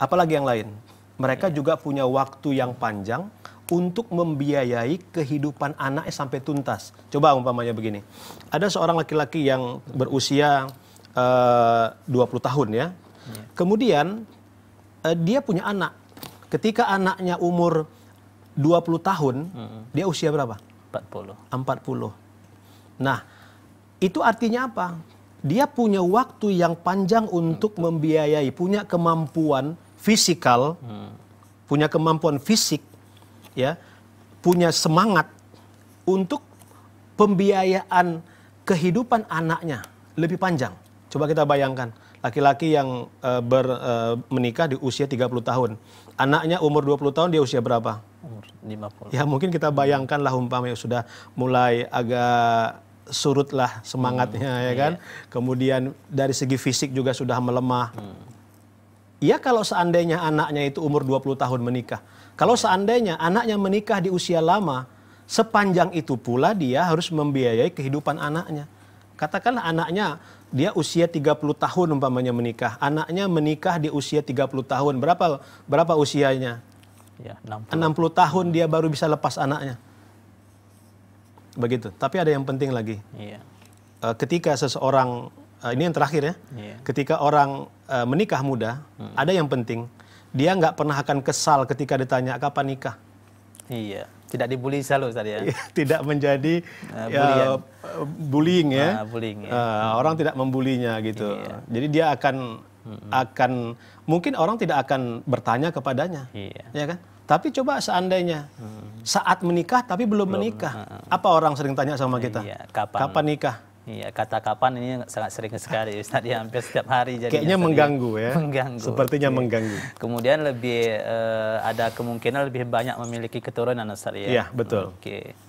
Apalagi yang lain. Mereka yeah. juga punya waktu yang panjang untuk membiayai kehidupan anaknya sampai tuntas. Coba umpamanya begini. Ada seorang laki-laki yang berusia eh, uh, 20 tahun ya. Yeah. Kemudian uh, dia punya anak. Ketika anaknya umur 20 tahun, hmm. dia usia berapa? 40. 40. Nah, itu artinya apa? Dia punya waktu yang panjang untuk membiayai, punya kemampuan fisikal, hmm. punya kemampuan fisik, ya, punya semangat untuk pembiayaan kehidupan anaknya lebih panjang. Coba kita bayangkan, laki-laki yang e, ber, e, menikah di usia 30 tahun. Anaknya umur 20 tahun, dia usia berapa? Umur 50. Ya mungkin kita bayangkanlah lah umpamanya sudah mulai agak surutlah semangatnya hmm, ya kan. Iya. Kemudian dari segi fisik juga sudah melemah. Hmm. Iya kalau seandainya anaknya itu umur 20 tahun menikah. Kalau seandainya anaknya menikah di usia lama, sepanjang itu pula dia harus membiayai kehidupan anaknya. Katakanlah anaknya dia usia 30 tahun umpamanya menikah. Anaknya menikah di usia 30 tahun. Berapa berapa usianya? Ya, 60. 60 tahun dia baru bisa lepas anaknya. Begitu. Tapi ada yang penting lagi. Iya. Eh, ketika seseorang uh, ini yang terakhir ya. Yeah. Ketika orang uh, menikah muda, hmm. ada yang penting, dia nggak pernah akan kesal ketika ditanya kapan nikah. Iya. Tidak dibully selalu tadi ya. Iya, tidak menjadi uh, ya, bullying ya. Uh, bullying, ya. Uh, orang tidak membulinya gitu. Iya. Jadi dia akan hmm. akan mungkin orang tidak akan bertanya kepadanya. Iya. Ya kan? Tapi coba seandainya hmm. saat menikah tapi belum, belum menikah, uh. apa orang sering tanya sama kita? Iya, kapan? Kapan nikah? Iya, kata kapan ini sangat sering sekali Ustaz, ya hampir setiap hari jadi Kayaknya mengganggu ya. Mengganggu. Sepertinya iya. mengganggu. Kemudian lebih uh, ada kemungkinan lebih banyak memiliki keturunan Ustaz ya. Iya, betul. Oke.